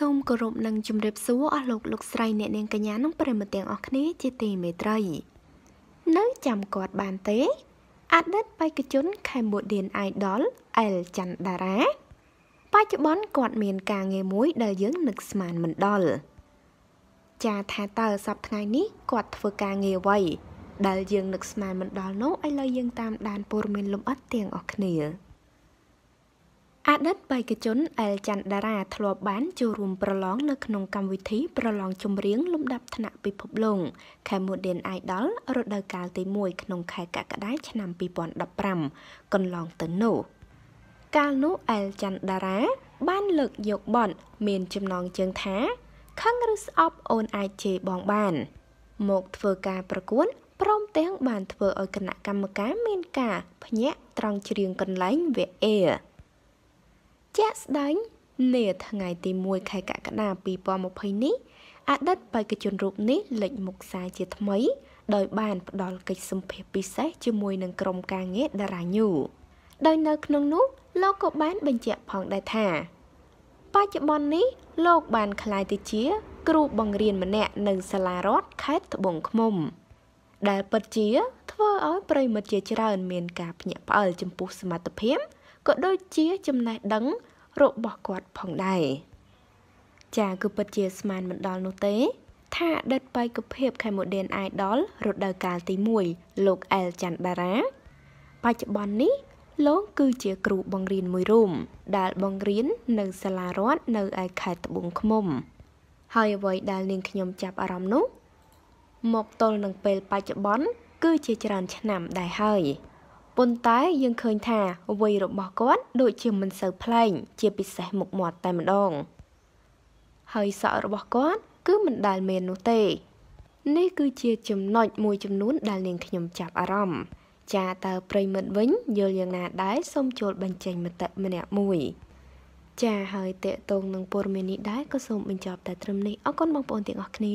សូមគោរពនិងជម្រាបសួរអស់លោកលោកស្រីអ្នកនាងកញ្ញានិងប្រិមត្តទាំងអស់គ្នាជាទីមេត្រី នៅចាំគាត់បានទេអតីតបេក្ខជន Cambodian Idol L ច័ន្ទដារា បច្ចុប្បន្នគាត់មានការងារមួយដែលយើងនឹកស្មានមិនដល់ចាថាតើសប្តាហ៍ថ្ងៃនេះគាត់ធ្វើការងារអ្វី ដែលយើងនឹកស្មានមិនដល់នោះឥឡូវយើងតាមដានព័ត៌មានលម្អិតទាំងអស់គ្នាអតីតបេក្ខជនអែលច័ន្ទដារាធ្លាប់បានចូលរួមប្រឡងនៅក្នុងកម្មវិធីប្រឡងចម្រៀងលំដាប់ថ្នាក់ពិភពលោក Cambodian Idol រដូវកាលទី1ក្នុងខែកក្កដាឆ្នាំ2015កន្លងទៅនោះកាលនោះអែលច័ន្ទដារាបានលើកយកបទមានចំណងជើងថាខឹងឬស្អប់អូនអាចជេរបងបានមកធ្វើការប្រកួតព្រមទាំង បានធ្វើឲ្យគណៈកម្មការមានការភ្ញាក់ត្រង់ច្រៀងកន្លែងវគ្គ A ជាក់ស្ដែងនាថ្ងៃទី1ខែកក្កដា2020នេះអតីតបេក្ខជនរូបនេះលេចមុខសារជាថ្មីដោយបាន ផ្ដល់កិច្ចសម្ភាសពិសេសជាមួយនឹងក្រុមការងារតារាញូដោយនៅក្នុងនោះលោកក៏បានបញ្ជាក់ផងដែរថាបច្ចុប្បន្ននេះលោកបានក្លាយទៅជា គ្រូបង្រៀនម្នាក់នៅសាលារដ្ឋខេត្តត្បូងឃ្មុំ ដែលពិតជាធ្វើឲ្យប្រិមិត្តជាច្រើនមានការភ្ញាក់ផ្អើលចំពោះសមត្ថភាពក៏ដូចជាចំណេះដឹង របស់គាត់ផងដែរចាគឺពិតជាស្មានមិនដល់នោះទេថាអតីតបេក្ខភាព Cambodian Idol រដូវកាល ទី1លោកអែលច័ន្ទបារាបច្ចុប្បន្ននេះ លោកគឺជាគ្រូបង្រៀនមួយរូមដែលបង្រៀននៅសាលារដ្ឋនៅឯខេត្តត្បូងឃ្មុំ ហើយអ្វីដែលនាងខ្ញុំចាប់អារម្មណ៍នោះមកទល់នឹងពេលបច្ចុប្បន្នគឺជាច្រើនឆ្នាំដែរហើយប៉ុន្តែយើងឃើញថាវ័យរបស់គាត់ដូចជាមិនសូវប្លែកជាពិសេសមុខមាត់តែម្ដងហើយសក់របស់គាត់គឺមិនដែលមាននោះទេ នេះគឺជាចំណុចមួយចំនួនដែលនាងខ្ញុំចាប់អារម្មណ៍ចាតើប្រិមិត្តវិញយល់យ៉ាងណា ដែរសូមចូល បញ្ចេញមតិម្នាក់មួយ ចាហើយតេតងនឹងព័ត៌មាននេះដែរក៏សូមបញ្ចប់តែត្រឹមនេះអរគុណបងប្អូនទាំងអស់គ្នា